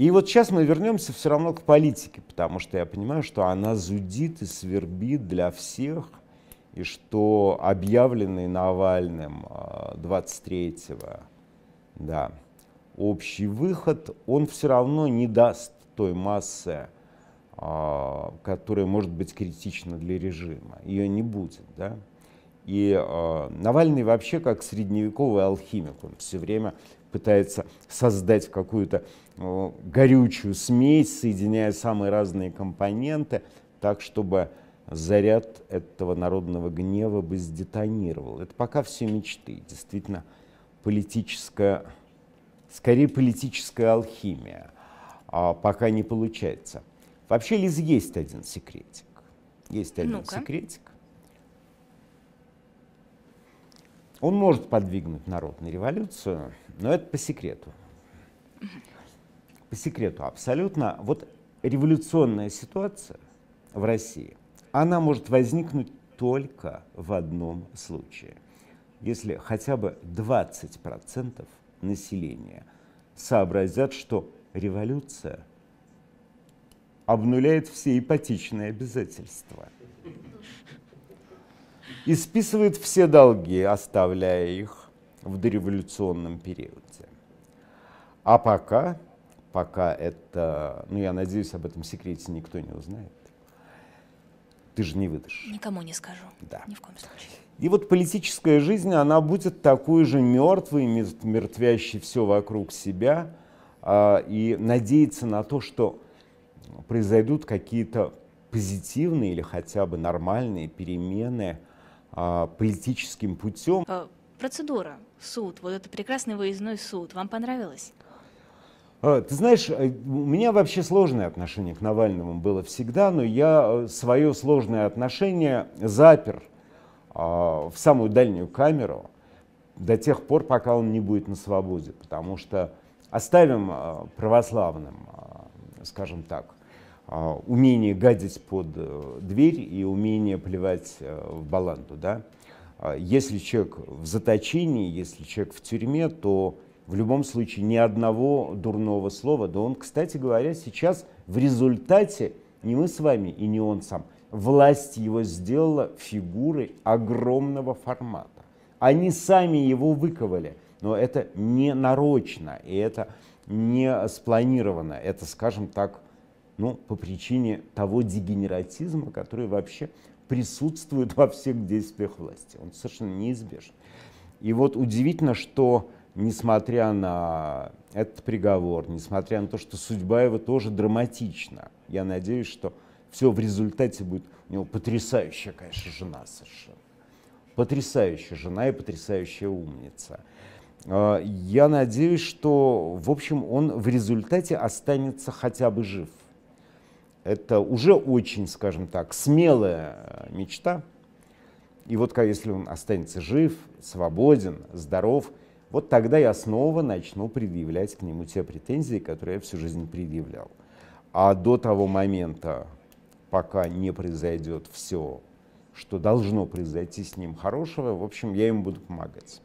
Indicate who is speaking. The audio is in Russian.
Speaker 1: И вот сейчас мы вернемся все равно к политике, потому что я понимаю, что она зудит и свербит для всех, и что объявленный Навальным 23 а, да, общий выход, он все равно не даст той массы, а, которая может быть критична для режима. Ее не будет. Да? И а, Навальный вообще как средневековый алхимик, он все время пытается создать какую-то э, горючую смесь, соединяя самые разные компоненты, так, чтобы заряд этого народного гнева бы сдетонировал. Это пока все мечты. Действительно, политическая, скорее политическая алхимия. А пока не получается. Вообще, Лиз, есть один секретик. Есть один ну -ка. секретик. Он может подвигнуть народ на революцию, но это по секрету. По секрету абсолютно. Вот революционная ситуация в России, она может возникнуть только в одном случае. Если хотя бы 20% населения сообразят, что революция обнуляет все ипотечные обязательства и списывает все долги, оставляя их в дореволюционном периоде. А пока, пока это, ну я надеюсь, об этом секрете никто не узнает. Ты же не выдашь. Никому не скажу. Да. Ни в коем случае. И вот политическая жизнь, она будет такой же мертвой, мертвящей все вокруг себя, а, и надеяться на то, что произойдут какие-то позитивные или хотя бы нормальные перемены – а, политическим путем. Э, процедура, суд, вот это прекрасный выездной суд, вам понравилось? Э, ты знаешь, э, у меня вообще сложное отношение к Навальному было всегда, но я свое сложное отношение запер а, в самую дальнюю камеру до тех пор, пока он не будет на свободе, потому что оставим православным, скажем так, а, умение гадить под э, дверь и умение плевать э, в баланду. Да? А, если человек в заточении, если человек в тюрьме, то в любом случае ни одного дурного слова. Да он, кстати говоря, сейчас в результате, не мы с вами и не он сам, власть его сделала фигурой огромного формата. Они сами его выковали, но это не нарочно, и это не спланировано, это, скажем так, ну по причине того дегенератизма, который вообще присутствует во всех действиях власти. Он совершенно неизбежен. И вот удивительно, что несмотря на этот приговор, несмотря на то, что судьба его тоже драматична, я надеюсь, что все в результате будет у него потрясающая, конечно, жена совершенно. Потрясающая жена и потрясающая умница. А, я надеюсь, что, в общем, он в результате останется хотя бы жив. Это уже очень, скажем так, смелая э, мечта. И вот если он останется жив, свободен, здоров, вот тогда я снова начну предъявлять к нему те претензии, которые я всю жизнь предъявлял. А до того момента, пока не произойдет все, что должно произойти с ним хорошего, в общем, я им буду помогать.